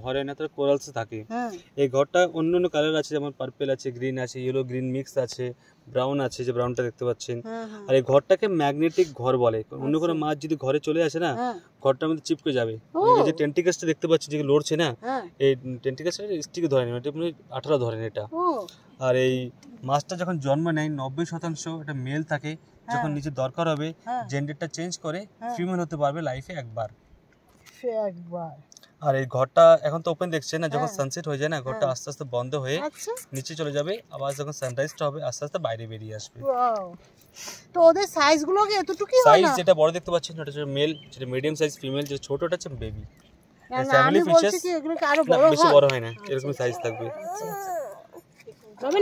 ঘরে না তার কোরালস থাকে হ্যাঁ। এই ঘরটা অন্য অন্য কালার আছে যেমন পার্পেল আছে গ্রিন আছে ইয়েলো গ্রিন মিক্স আছে ব্রাউন আছে যে ব্রাউনটা দেখতে পাচ্ছেন হ্যাঁ, হ্যাঁ। আর এই ঘরটাকে ম্যাগনেটিক ঘর বলে অন্য কোনো আচ্ছা। মাছ যদি ঘরে চলে আসে না ঘরটার মধ্যে চিপকে যাবে যে টেন্টিকাসটা দেখতে পাচ্ছি যে লড়ছে না এই টেন্টিকাসটা স্টিকে ধরে নেবে এটা আঠারো ধরেন এটা আর এই মাছটা যখন জন্ম নেয় নব্বই শতাংশ এটা মেল থাকে যখন নিজে দরকার হবে জেন্ডারটা চেঞ্জ করে ফিমেল হতে পারবে লাইফে একবার একবার আর এই ঘরটা এখন তো ওপেন দেখছেন না যখন সানসেট হ্যাঁ। হয়ে যায় না ঘরটা হ্যাঁ। আস্তে আস্তে বন্ধ হয়ে আচ্ছা। নিচে চলে যাবে আবার যখন সানরাইজটা হবে আস্তে আস্তে বাইরে বেরিয়ে আসবে তো ওদের গুলো কি এতটুকুই হয় না সাইজ যেটা বড় দেখতে পাচ্ছেন ওটা হচ্ছে মেল যেটা মিডিয়াম সাইজ ফিমেল যে ছোটটা হচ্ছে বেবি ফ্যামিলি কি আরো বড় হয় না এরকম সাইজ আচ্ছা, থাকবে আচ্ছা।